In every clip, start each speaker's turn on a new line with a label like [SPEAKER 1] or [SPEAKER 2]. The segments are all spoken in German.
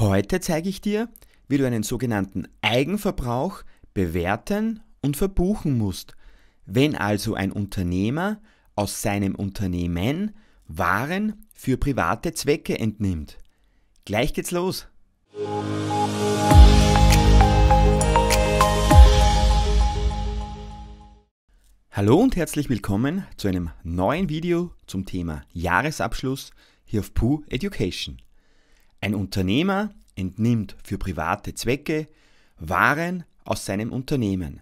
[SPEAKER 1] Heute zeige ich dir, wie du einen sogenannten Eigenverbrauch bewerten und verbuchen musst. Wenn also ein Unternehmer aus seinem Unternehmen Waren für private Zwecke entnimmt. Gleich geht's los. Hallo und herzlich willkommen zu einem neuen Video zum Thema Jahresabschluss hier auf Poo Education. Ein Unternehmer entnimmt für private Zwecke Waren aus seinem Unternehmen.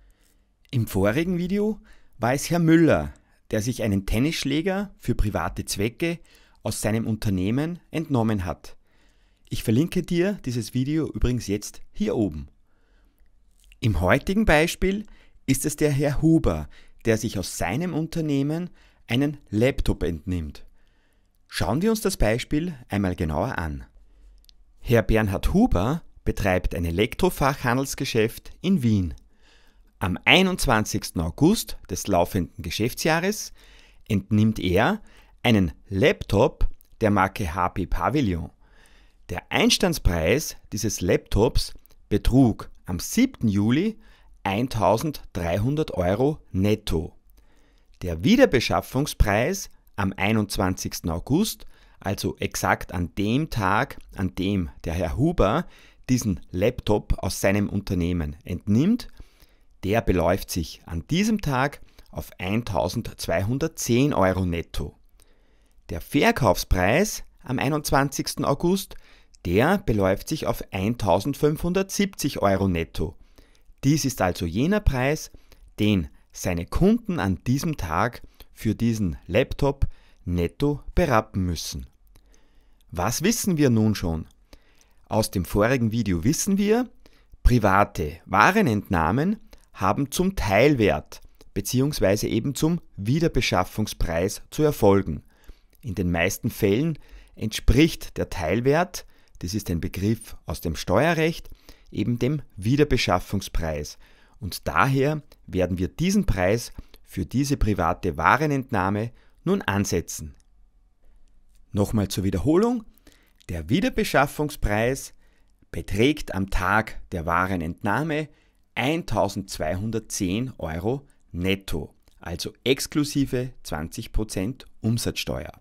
[SPEAKER 1] Im vorigen Video war es Herr Müller, der sich einen Tennisschläger für private Zwecke aus seinem Unternehmen entnommen hat. Ich verlinke dir dieses Video übrigens jetzt hier oben. Im heutigen Beispiel ist es der Herr Huber, der sich aus seinem Unternehmen einen Laptop entnimmt. Schauen wir uns das Beispiel einmal genauer an. Herr Bernhard Huber betreibt ein Elektrofachhandelsgeschäft in Wien. Am 21. August des laufenden Geschäftsjahres entnimmt er einen Laptop der Marke HP Pavilion. Der Einstandspreis dieses Laptops betrug am 7. Juli 1300 Euro netto. Der Wiederbeschaffungspreis am 21. August also exakt an dem Tag, an dem der Herr Huber diesen Laptop aus seinem Unternehmen entnimmt, der beläuft sich an diesem Tag auf 1210 Euro netto. Der Verkaufspreis am 21. August, der beläuft sich auf 1570 Euro netto. Dies ist also jener Preis, den seine Kunden an diesem Tag für diesen Laptop netto berappen müssen. Was wissen wir nun schon? Aus dem vorigen Video wissen wir, private Warenentnahmen haben zum Teilwert bzw. eben zum Wiederbeschaffungspreis zu erfolgen. In den meisten Fällen entspricht der Teilwert, das ist ein Begriff aus dem Steuerrecht, eben dem Wiederbeschaffungspreis. Und daher werden wir diesen Preis für diese private Warenentnahme nun ansetzen. Nochmal zur Wiederholung. Der Wiederbeschaffungspreis beträgt am Tag der Warenentnahme 1210 Euro netto, also exklusive 20% Umsatzsteuer.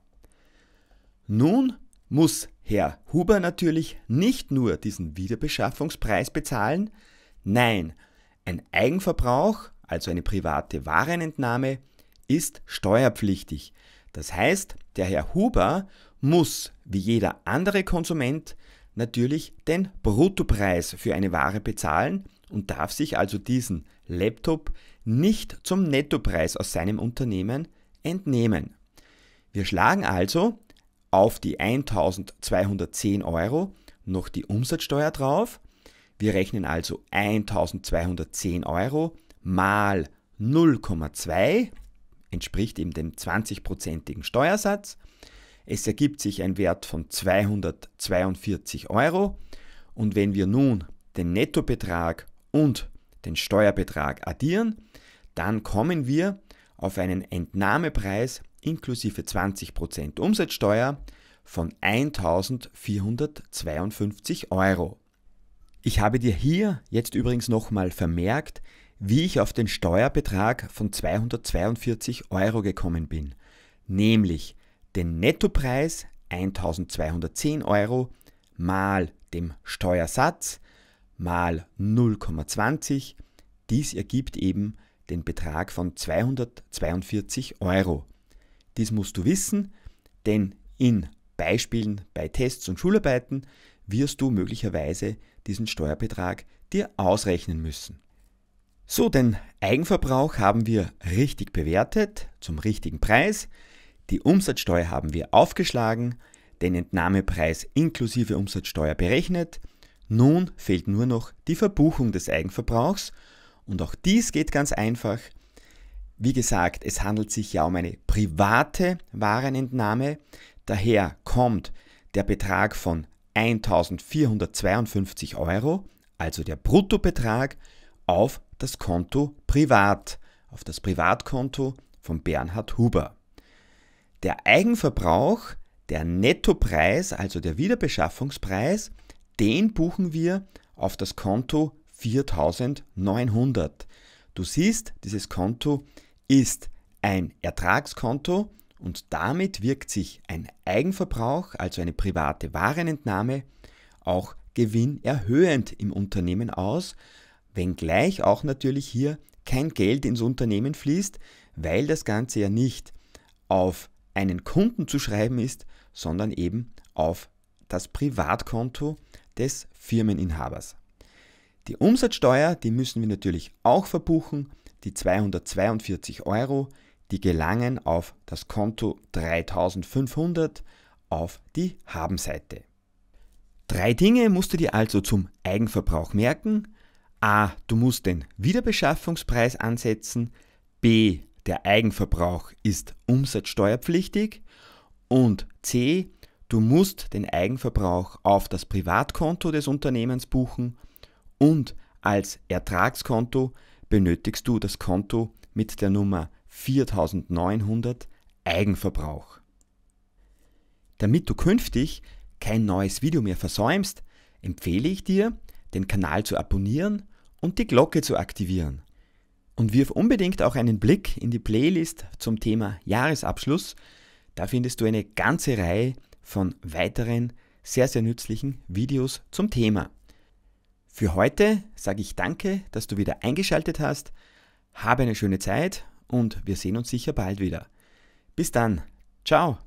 [SPEAKER 1] Nun muss Herr Huber natürlich nicht nur diesen Wiederbeschaffungspreis bezahlen, nein, ein Eigenverbrauch, also eine private Warenentnahme, ist steuerpflichtig. Das heißt, der Herr Huber muss, wie jeder andere Konsument, natürlich den Bruttopreis für eine Ware bezahlen und darf sich also diesen Laptop nicht zum Nettopreis aus seinem Unternehmen entnehmen. Wir schlagen also auf die 1210 Euro noch die Umsatzsteuer drauf. Wir rechnen also 1210 Euro mal 0,2 entspricht eben dem 20-prozentigen Steuersatz. Es ergibt sich ein Wert von 242 Euro. Und wenn wir nun den Nettobetrag und den Steuerbetrag addieren, dann kommen wir auf einen Entnahmepreis inklusive 20% Umsatzsteuer von 1452 Euro. Ich habe dir hier jetzt übrigens nochmal vermerkt, wie ich auf den Steuerbetrag von 242 Euro gekommen bin, nämlich den Nettopreis 1210 Euro mal dem Steuersatz mal 0,20. Dies ergibt eben den Betrag von 242 Euro. Dies musst du wissen, denn in Beispielen bei Tests und Schularbeiten wirst du möglicherweise diesen Steuerbetrag dir ausrechnen müssen. So, den Eigenverbrauch haben wir richtig bewertet, zum richtigen Preis. Die Umsatzsteuer haben wir aufgeschlagen, den Entnahmepreis inklusive Umsatzsteuer berechnet. Nun fehlt nur noch die Verbuchung des Eigenverbrauchs und auch dies geht ganz einfach. Wie gesagt, es handelt sich ja um eine private Warenentnahme, daher kommt der Betrag von 1452 Euro, also der Bruttobetrag, auf das Konto Privat, auf das Privatkonto von Bernhard Huber. Der Eigenverbrauch, der Nettopreis, also der Wiederbeschaffungspreis, den buchen wir auf das Konto 4900. Du siehst, dieses Konto ist ein Ertragskonto und damit wirkt sich ein Eigenverbrauch, also eine private Warenentnahme, auch gewinnerhöhend im Unternehmen aus, wenngleich auch natürlich hier kein Geld ins Unternehmen fließt, weil das Ganze ja nicht auf einen Kunden zu schreiben ist, sondern eben auf das Privatkonto des Firmeninhabers. Die Umsatzsteuer, die müssen wir natürlich auch verbuchen, die 242 Euro, die gelangen auf das Konto 3500 auf die Habenseite. Drei Dinge musst du dir also zum Eigenverbrauch merken. A. Du musst den Wiederbeschaffungspreis ansetzen. B. Der Eigenverbrauch ist umsatzsteuerpflichtig. Und C. Du musst den Eigenverbrauch auf das Privatkonto des Unternehmens buchen und als Ertragskonto benötigst du das Konto mit der Nummer 4900 Eigenverbrauch. Damit du künftig kein neues Video mehr versäumst, empfehle ich dir, den Kanal zu abonnieren und die Glocke zu aktivieren. Und wirf unbedingt auch einen Blick in die Playlist zum Thema Jahresabschluss. Da findest du eine ganze Reihe von weiteren sehr, sehr nützlichen Videos zum Thema. Für heute sage ich danke, dass du wieder eingeschaltet hast. Habe eine schöne Zeit und wir sehen uns sicher bald wieder. Bis dann. Ciao.